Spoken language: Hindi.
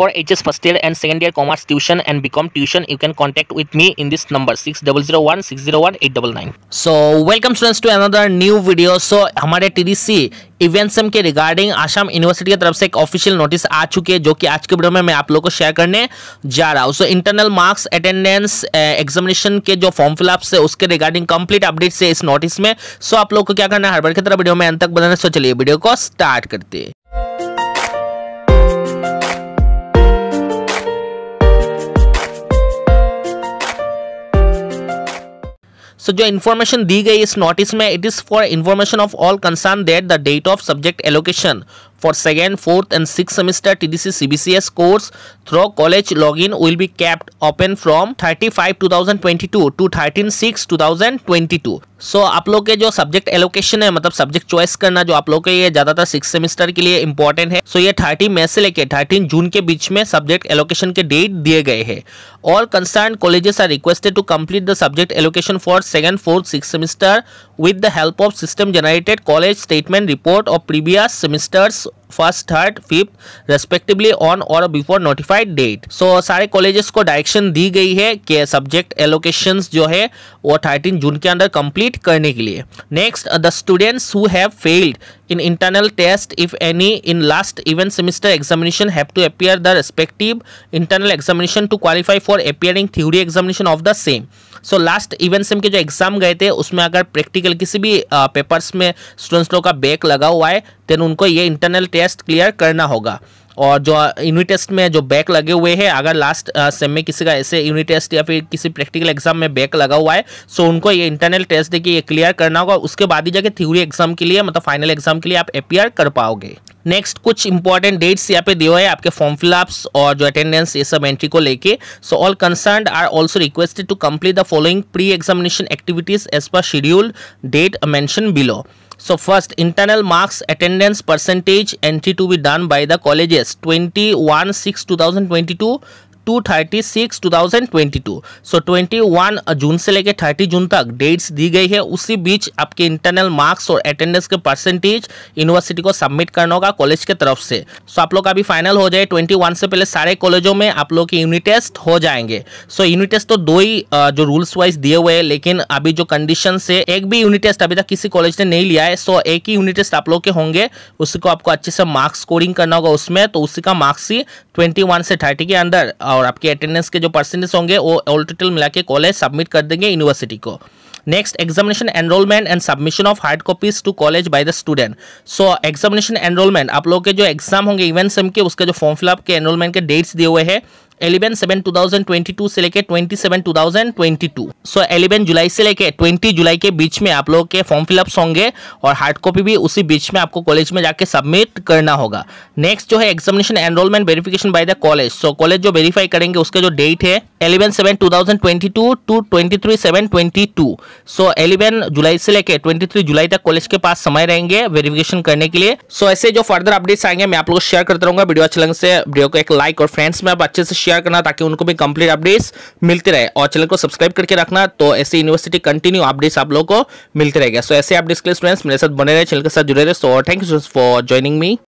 For HS first year and second year commerce tuition and become tuition, you can contact with me in this number 6001 601 899. So welcome students to another new video. So हमारे TDC सेम e के रिगार्डिंग आसाम यूनिवर्सिटी की तरफ से एक ऑफिशियल नोटिस आ चुकी है जो कि आज के वीडियो में मैं आप लोगों को शेयर करने जा रहा हूँ so internal marks attendance examination के जो फॉर्म फिलअप है उसके रिगार्डिंग कंप्लीट अपडेट्स है इस नोटिस में सो so, आप लोग को क्या करना है हर बार की तरह वीडियो में अंत तक बनाने सो चलिए वीडियो को स्टार्ट करते हैं सो जो इन्फॉर्मेशन दी गई इस नोटिस में it is for information of all concern that the date of subject allocation for second, fourth and sixth semester TDC CBCS course through college login will be kept open from 35 2022 to 13 6 2022. So so, आप लोग के जो सब्जेक्ट एलोकेशन है मतलब सब्जेक्ट चॉइस करना जो आप लोग के ये ज्यादातर सिक्स सेमेस्टर के लिए इंपॉर्टेंट है सो so, ये थर्टी मई से लेके थर्टीन जून के बीच में सब्जेक्ट एलोकेशन के डेट दिए गए हैं all concern colleges are requested to complete the subject allocation for second fourth six semester with the help of system generated college statement report of previous semesters first third fifth respectively on or before notified date so सारे कॉलेजेस को डायरेक्शन दी गई है कि सब्जेक्ट एलोकेशन जो है वो थर्टीन जून के अंदर कंप्लीट करने के लिए next the students who have failed in internal test if any in last event semester examination have to appear the respective internal examination to qualify for appearing theory examination of the sem so last event sem के जो एग्जाम गए थे उसमें अगर प्रैक्टिकल किसी भी पेपर्स में स्टूडेंट्स लोग का बैक लगा हुआ है देन उनको ये इंटरनल टेस्ट टेस्ट क्लियर करना होगा और जो यूनिट uh, टेस्ट में जो बैक लगे हुए हैं अगर लास्ट सेम uh, में किसी का ऐसे यूनिट टेस्ट या फिर किसी प्रैक्टिकल एग्जाम में बैक लगा हुआ है सो उनको ये इंटरनल टेस्ट देखिए ये क्लियर करना होगा उसके बाद ही जाके थ्योरी एग्जाम के लिए मतलब फाइनल एग्जाम के लिए आप अपियर कर पाओगे नेक्स्ट कुछ इंपॉर्टेंट डेट्स यहाँ पे दिए हुए हैं आपके फॉर्म फिलअप्स और जो अटेंडेंस ये सब एंट्री को लेके so all concern are also requested to complete the following pre examination activities as per scheduled date mentioned below So first internal marks attendance percentage entry to be done by the colleges 21 6 2022 two thirty six two thousand twenty two so twenty one June से लेकर थर्टी जून तक डेट्स दी गई है उसी बीच आपके इंटरनल मार्क्स और अटेंडेंस के परसेंटेज यूनिवर्सिटी को सबमिट करना होगा कॉलेज के तरफ से सो so, आप लोग का अभी फाइनल हो जाए ट्वेंटी वन से पहले सारे कॉलेजों में आप लोग के यूनिट टेस्ट हो जाएंगे सो यूनिट टेस्ट तो दो ही uh, जो रूल्स वाइज दिए हुए हैं लेकिन अभी जो कंडीशन से एक भी यूनिट टेस्ट अभी तक किसी कॉलेज ने नहीं लिया है सो so, एक ही यूनिट टेस्ट आप लोग के होंगे उसको आपको अच्छे से मार्क्स स्कोरिंग करना होगा उसमें तो उसी का मार्क्स ही ट्वेंटी से थर्टी के अंदर और uh, और आपके अटेंडेंस के जो परसेंटेज होंगे वो ऑल टोटल मिला के कॉलेज सबमिट कर देंगे यूनिवर्सिटी को next examination enrollment and submission of hard copies to college by the student so examination enrollment आप लोग के जो एग्जाम होंगे इवेंट सेम के उसके जो फॉर्म फिलअप के एनरोलमेंट के डेट्स दिए हुए हैं eleven seven two thousand twenty two से लेके twenty seven two thousand twenty two so eleven July से लेके ट्वेंटी जुलाई के बीच में आप लोगों के फॉर्म फिलअप्स होंगे और हार्ड कॉपी भी उसी बीच में आपको कॉलेज में जाके सबमिट करना होगा नेक्स्ट जो है examination enrollment verification by the college so college जो वेरीफाई करेंगे उसके जो डेट है eleven seven two thousand twenty two to twenty three seven twenty two so eleven July से लेके ट्वेंटी थ्री जुलाई तक कॉलेज के पास समय रहेंगे वेरिफिकेशन करने के लिए सो so, ऐसे जो फर्दर अपडेट्स आएंगे मैं आप लोग शेयर करता रहूंगा वीडियो अच्छे लगे से वीडियो को एक लाइक और फ्रेंड्स में आप अच्छे से शेयर शेयर करना ताकि उनको भी कंप्लीट अपडेट्स मिलते रहे और चैनल को सब्सक्राइब करके रखना तो ऐसे यूनिवर्सिटी कंटिन्यू अपडेट्स आप लोगों को मिलते रहेगा सो ऐसे अपडेट्स के लिए स्टूडेंट्स मेरे साथ बने रहे चैनल के साथ जुड़े रहे so thank you for joining me